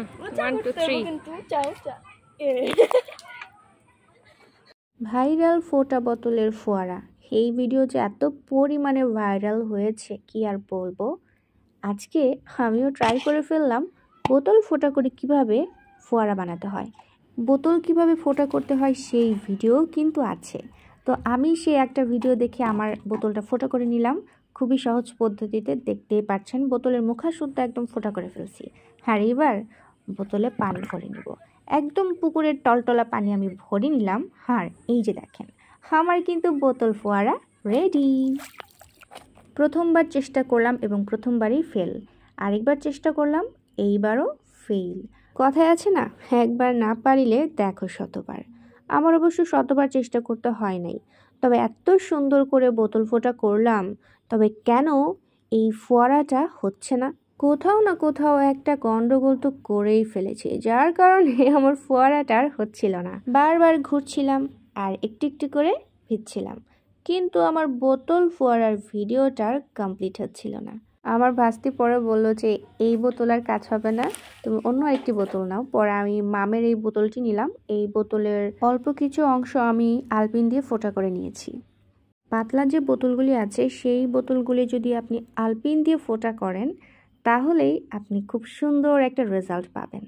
আচ্ছা, ভাইরাল ফোটা বোতলের ফোয়ারা এই ভিডিও যে এত পরিমাণে ভাইরাল হয়েছে কি আর বলবো আজকে আমিও ট্রাই করে ফেললাম বোতল ফোটা করে কিভাবে ফোয়ারা বানাতে হয় বোতল কিভাবে ফোটা করতে হয় সেই ভিডিও কিন্তু আছে তো আমি সেই একটা ভিডিও দেখে আমার বোতলটা ফোটা করে নিলাম খুবই সহজ পদ্ধতিতে দেখতেই পাচ্ছেন বোতলের মুখাসুদ্ধ একদম ফোটা করে ফেলছি আর এবার বোতলে পানি ভরে নিব একদম পুকুরের টলটলা পানি আমি ভরে নিলাম আর এই যে দেখেন আমার কিন্তু বোতল ফোয়ারা রেডি প্রথমবার চেষ্টা করলাম এবং প্রথমবারই ফেল আরেকবার চেষ্টা করলাম এইবারও ফেল কথায় আছে না একবার না পারিলে দেখো শতবার আমার অবশ্য শতবার চেষ্টা করতে হয় নাই তবে এত সুন্দর করে বোতল ফোটা করলাম তবে কেন এই ফোয়ারাটা হচ্ছে না কোথাও না কোথাও একটা গন্ডগোল তো করেই ফেলেছে যার কারণে আমার ফোয়ারাটার হচ্ছিল না বারবার ঘুরছিলাম আর একটু একটু করে ভিজছিলাম কিন্তু আমার বোতল ফোয়ারার ভিডিওটার কমপ্লিট হচ্ছিল না আমার ভাস্তি পরে বলল যে এই বোতল আর কাজ হবে না তুমি অন্য একটি বোতল নাও পরে আমি মামের এই বোতলটি নিলাম এই বোতলের অল্প কিছু অংশ আমি আলপিন দিয়ে ফোটা করে নিয়েছি পাতলা যে বোতলগুলি আছে সেই বোতলগুলি যদি আপনি আলপিন দিয়ে ফোটা করেন তাহলেই আপনি খুব সুন্দর একটা রেজাল্ট পাবেন